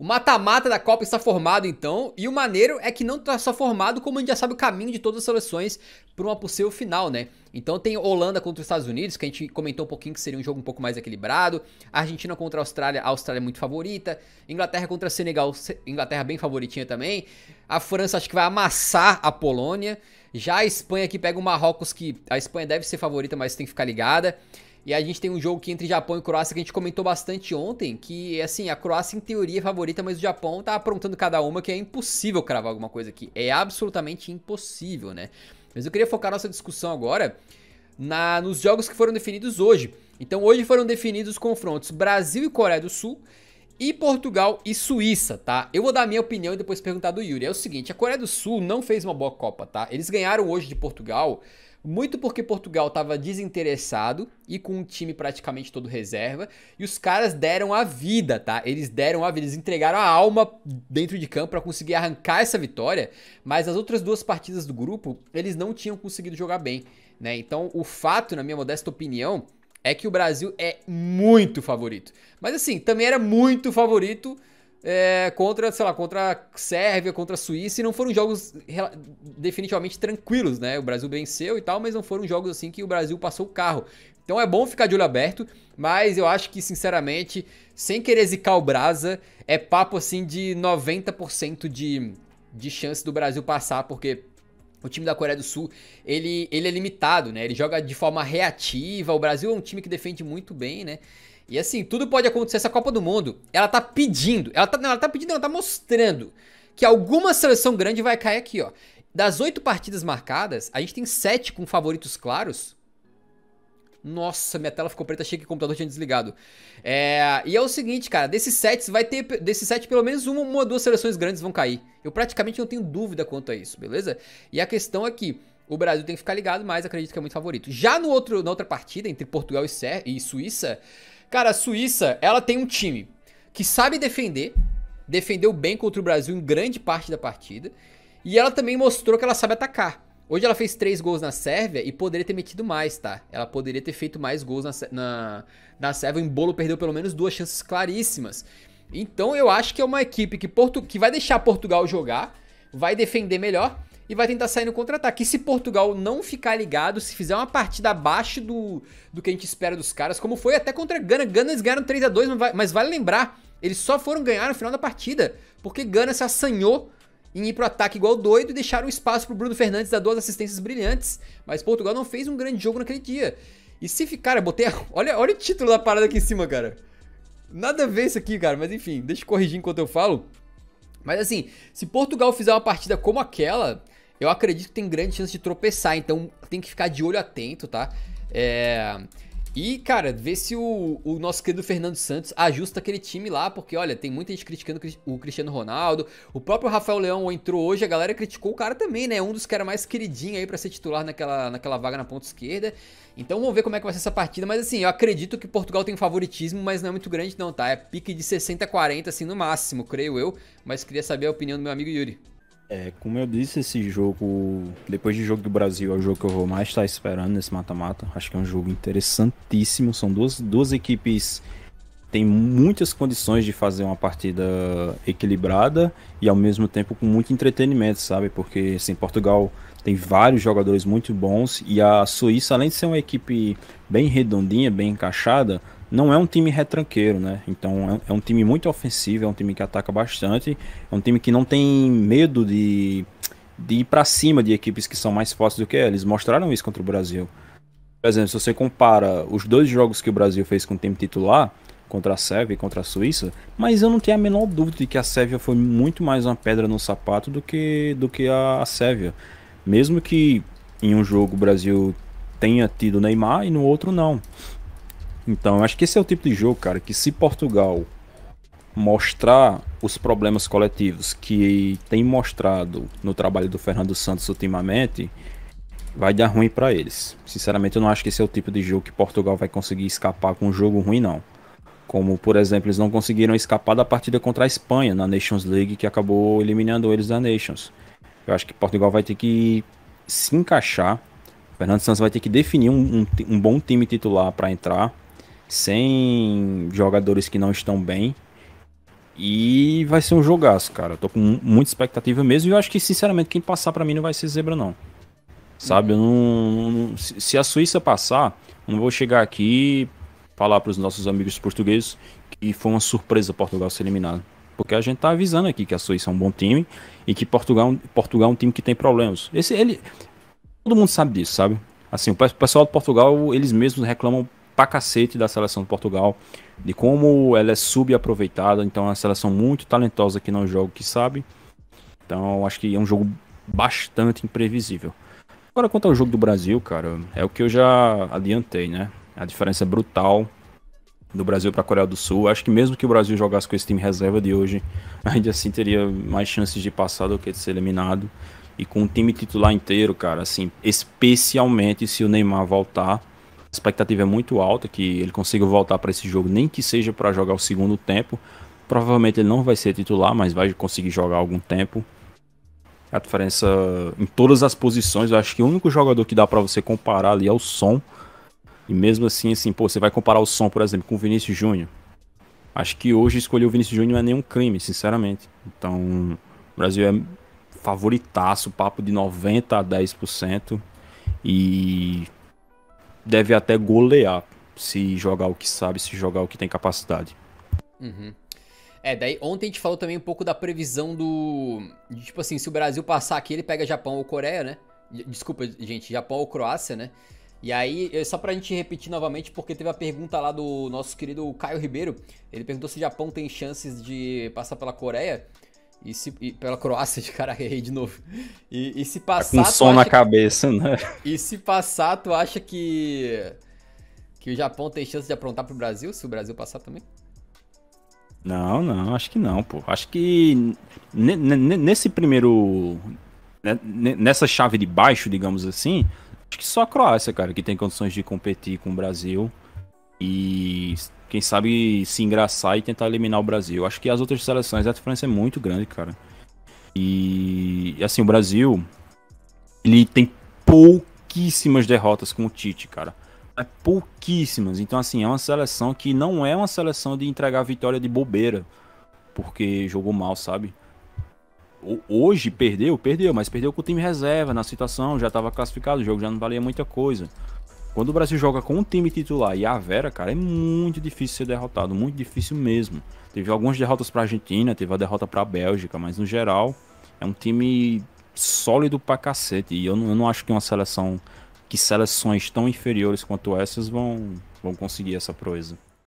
O mata-mata da Copa está formado então, e o maneiro é que não está só formado, como a gente já sabe o caminho de todas as seleções para uma possível final, né? Então tem Holanda contra os Estados Unidos, que a gente comentou um pouquinho que seria um jogo um pouco mais equilibrado, Argentina contra a Austrália, a Austrália é muito favorita, Inglaterra contra Senegal, Inglaterra bem favoritinha também, a França acho que vai amassar a Polônia, já a Espanha que pega o Marrocos, que a Espanha deve ser favorita, mas tem que ficar ligada. E a gente tem um jogo que entre Japão e Croácia que a gente comentou bastante ontem, que assim, a Croácia em teoria é favorita, mas o Japão tá aprontando cada uma que é impossível cravar alguma coisa aqui. É absolutamente impossível, né? Mas eu queria focar nossa discussão agora na, nos jogos que foram definidos hoje. Então hoje foram definidos os confrontos Brasil e Coreia do Sul e Portugal e Suíça, tá? Eu vou dar a minha opinião e depois perguntar do Yuri. É o seguinte, a Coreia do Sul não fez uma boa Copa, tá? Eles ganharam hoje de Portugal, muito porque Portugal estava desinteressado e com um time praticamente todo reserva, e os caras deram a vida, tá? Eles deram a vida, eles entregaram a alma dentro de campo para conseguir arrancar essa vitória, mas as outras duas partidas do grupo, eles não tinham conseguido jogar bem, né? Então, o fato, na minha modesta opinião, é que o Brasil é muito favorito. Mas assim, também era muito favorito é, contra, sei lá, contra a Sérvia, contra a Suíça, e não foram jogos definitivamente tranquilos, né? O Brasil venceu e tal, mas não foram jogos assim que o Brasil passou o carro. Então é bom ficar de olho aberto, mas eu acho que, sinceramente, sem querer zicar o Brasa, é papo assim de 90% de, de chance do Brasil passar, porque o time da Coreia do Sul, ele, ele é limitado, né? Ele joga de forma reativa. O Brasil é um time que defende muito bem, né? E assim, tudo pode acontecer. Essa Copa do Mundo, ela tá pedindo. Ela tá, não, ela tá pedindo, ela tá mostrando que alguma seleção grande vai cair aqui, ó. Das oito partidas marcadas, a gente tem sete com favoritos claros nossa, minha tela ficou preta, achei que o computador tinha desligado. É, e é o seguinte, cara, desses sets vai ter, desses sete pelo menos uma, uma ou duas seleções grandes vão cair. Eu praticamente não tenho dúvida quanto a isso, beleza? E a questão é que o Brasil tem que ficar ligado, mas acredito que é muito favorito. Já no outro, na outra partida entre Portugal e, Suíça, cara, a Suíça, ela tem um time que sabe defender, defendeu bem contra o Brasil em grande parte da partida, e ela também mostrou que ela sabe atacar. Hoje ela fez três gols na Sérvia e poderia ter metido mais, tá? Ela poderia ter feito mais gols na, na, na Sérvia. O Embolo perdeu pelo menos duas chances claríssimas. Então eu acho que é uma equipe que, Portu que vai deixar Portugal jogar, vai defender melhor e vai tentar sair no contra-ataque. E se Portugal não ficar ligado, se fizer uma partida abaixo do, do que a gente espera dos caras, como foi até contra a Gana. Gana eles ganharam 3 a 2 mas, vale lembrar, eles só foram ganhar no final da partida, porque Gana se assanhou em ir pro ataque igual doido e deixar um espaço pro Bruno Fernandes dar duas assistências brilhantes, mas Portugal não fez um grande jogo naquele dia. E se ficar, cara, botei. Olha, olha o título da parada aqui em cima, cara. Nada a ver isso aqui, cara, mas enfim, deixa eu corrigir enquanto eu falo. Mas assim, se Portugal fizer uma partida como aquela, eu acredito que tem grande chance de tropeçar, então tem que ficar de olho atento, tá? É. E, cara, ver se o, o, nosso querido Fernando Santos ajusta aquele time lá, porque, olha, tem muita gente criticando o Cristiano Ronaldo. O próprio Rafael Leão entrou hoje, a galera criticou o cara também, né? Um dos que era mais queridinho aí para ser titular naquela, naquela vaga na ponta esquerda. Então vamos ver como é que vai ser essa partida. Mas, assim, eu acredito que Portugal tem favoritismo, mas não é muito grande, não, tá? É pique de 60 40, assim, no máximo, creio eu. Mas queria saber a opinião do meu amigo Yuri. É, como eu disse, esse jogo, depois de Jogo do Brasil, é o jogo que eu vou mais estar tá esperando nesse mata-mata. Acho que é um jogo interessantíssimo. São duas, duas equipes tem muitas condições de fazer uma partida equilibrada e ao mesmo tempo com muito entretenimento, sabe? Porque assim, Portugal tem vários jogadores muito bons e a Suíça, além de ser uma equipe bem redondinha, bem encaixada, não é um time retranqueiro, né? Então é, é, um time muito ofensivo, é um time que ataca bastante, é um time que não tem medo de, de ir para cima de equipes que são mais fortes do que eles. Mostraram isso contra o Brasil. Por exemplo, se você compara os dois jogos que o Brasil fez com o time titular, contra a Sérvia e contra a Suíça, mas eu não tenho a menor dúvida de que a Sérvia foi muito mais uma pedra no sapato do que, do que a, a Sérvia. Mesmo que em um jogo o Brasil tenha tido Neymar e no outro não. Então, eu acho que esse é o tipo de jogo, cara, que se Portugal mostrar os problemas coletivos que tem mostrado no trabalho do Fernando Santos ultimamente, vai dar ruim para eles. Sinceramente, eu não acho que esse é o tipo de jogo que Portugal vai conseguir escapar com um jogo ruim, não. Como, por exemplo, eles não conseguiram escapar da partida contra a Espanha na Nations League, que acabou eliminando eles da Nations. Eu acho que Portugal vai ter que se encaixar. O Fernando Santos vai ter que definir um, um, um bom time titular para entrar sem jogadores que não estão bem. E vai ser um jogaço, cara. Eu tô com muita expectativa mesmo. E eu acho que, sinceramente, quem passar para mim não vai ser zebra, não. Sabe? Eu não, se a Suíça passar, eu não vou chegar aqui falar para os nossos amigos portugueses que foi uma surpresa Portugal ser eliminado. Porque a gente tá avisando aqui que a Suíça é um bom time e que Portugal, Portugal é um time que tem problemas. Esse, ele, todo mundo sabe disso, sabe? Assim, o pessoal de Portugal, eles mesmos reclamam pra cacete da seleção de Portugal, de como ela é subaproveitada. Então é uma seleção muito talentosa que não joga, que sabe. Então acho que é um jogo bastante imprevisível. Agora, quanto ao jogo do Brasil, cara, é o que eu já adiantei, né? A diferença é brutal do Brasil para a Coreia do Sul. Acho que mesmo que o Brasil jogasse com esse time reserva de hoje, ainda assim teria mais chances de passar do que de ser eliminado. E com o time titular inteiro, cara, assim, especialmente se o Neymar voltar, a expectativa é muito alta que ele consiga voltar para esse jogo, nem que seja para jogar o segundo tempo. Provavelmente ele não vai ser titular, mas vai conseguir jogar algum tempo. A diferença em todas as posições, eu acho que o único jogador que dá para você comparar ali é o Som. E mesmo assim, assim, pô, você vai comparar o Som, por exemplo, com o Vinícius Júnior. Acho que hoje escolher o Vinícius Júnior não é nenhum crime, sinceramente. Então, o Brasil é favoritaço, papo de 90 a 10%. E deve até golear se jogar o que sabe, se jogar o que tem capacidade. Uhum. É, daí ontem a gente falou também um pouco da previsão do. De, tipo assim, se o Brasil passar aqui, ele pega Japão ou Coreia, né? Desculpa, gente, Japão ou Croácia, né? E aí, é só pra gente repetir novamente, porque teve a pergunta lá do nosso querido Caio Ribeiro. Ele perguntou se o Japão tem chances de passar pela Coreia. E se, e pela Croácia de cara errei de novo. E, e se passar. Tá com som na cabeça, que, né? E se passar, tu acha que. Que o Japão tem chance de aprontar pro Brasil, se o Brasil passar também? Não, não, acho que não, pô. Acho que nesse primeiro. Né, nessa chave de baixo, digamos assim, acho que só a Croácia, cara, que tem condições de competir com o Brasil. E quem sabe, se engraçar e tentar eliminar o Brasil. Acho que as outras seleções, a diferença é muito grande, cara. E, assim, o Brasil, ele tem pouquíssimas derrotas com o Tite, cara. É pouquíssimas. Então, assim, é uma seleção que não é uma seleção de entregar vitória de bobeira, porque jogou mal, sabe? Hoje perdeu, perdeu, mas perdeu com o time reserva, na situação, já estava classificado, o jogo já não valia muita coisa. Quando o Brasil joga com um time titular e a Vera, cara, é muito difícil ser derrotado, muito difícil mesmo. Teve algumas derrotas para Argentina, teve a derrota para a Bélgica, mas no geral é um time sólido pra cacete. E eu não, eu não acho que uma seleção, que seleções tão inferiores quanto essas vão, vão conseguir essa proeza.